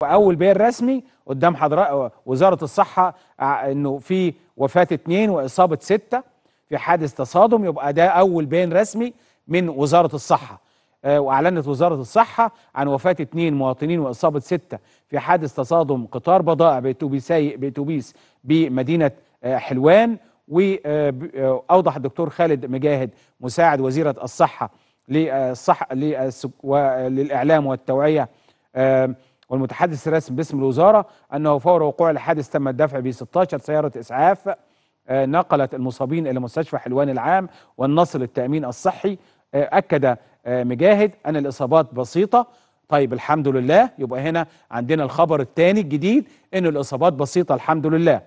واول بيان رسمي قدام حضرتك وزاره الصحه آه، انه في وفاه اثنين واصابه سته في حادث تصادم يبقى ده اول بيان رسمي من وزاره الصحه آه، واعلنت وزاره الصحه عن وفاه اثنين مواطنين واصابه سته في حادث تصادم قطار بضائع باتوبيسي باتوبيس بمدينه آه، حلوان واوضح الدكتور خالد مجاهد مساعد وزيره الصحه للصحه للاعلام والتوعيه والمتحدث الرسمي باسم الوزارة أنه فور وقوع الحادث تم الدفع ب 16 سيارة إسعاف آه، نقلت المصابين إلى مستشفى حلوان العام والنصر للتأمين الصحي آه، أكد آه، مجاهد أن الإصابات بسيطة طيب الحمد لله يبقى هنا عندنا الخبر الثاني الجديد أن الإصابات بسيطة الحمد لله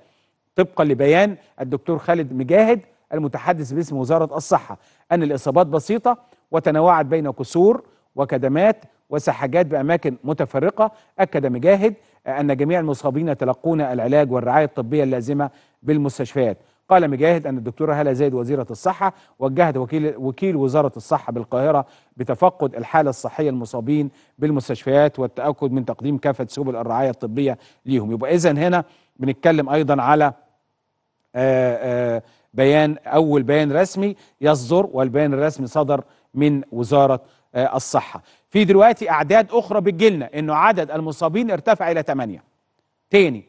طبقا لبيان الدكتور خالد مجاهد المتحدث باسم وزارة الصحة أن الإصابات بسيطة وتنوعت بين كسور وكدمات وسحاجات بأماكن متفرقة أكد مجاهد أن جميع المصابين تلقون العلاج والرعاية الطبية اللازمة بالمستشفيات قال مجاهد أن الدكتورة هلا زايد وزيرة الصحة وجهت وكيل, وكيل وزارة الصحة بالقاهرة بتفقد الحالة الصحية المصابين بالمستشفيات والتأكد من تقديم كافة سبل الرعاية الطبية ليهم يبقى إذا هنا بنتكلم أيضا على آآ آه، آآ آه، بيان أول بيان رسمي يصدر والبيان الرسمي صدر من وزارة آه، الصحة في دلوقتي أعداد أخرى بتجيلنا إنه عدد المصابين ارتفع إلى 8 تاني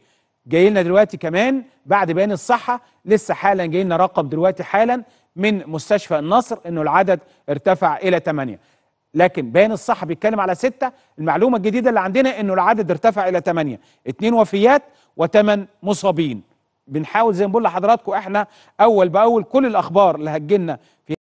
جاي لنا دلوقتي كمان بعد بيان الصحة لسه حالا جاي لنا رقم دلوقتي حالا من مستشفى النصر إنه العدد ارتفع إلى 8 لكن بيان الصحة بيتكلم على 6 المعلومة الجديدة اللي عندنا إنه العدد ارتفع إلى 8 2 وفيات و8 مصابين بنحاول زي ما بقول لحضراتكم احنا اول باول كل الاخبار اللي هتجيلنا في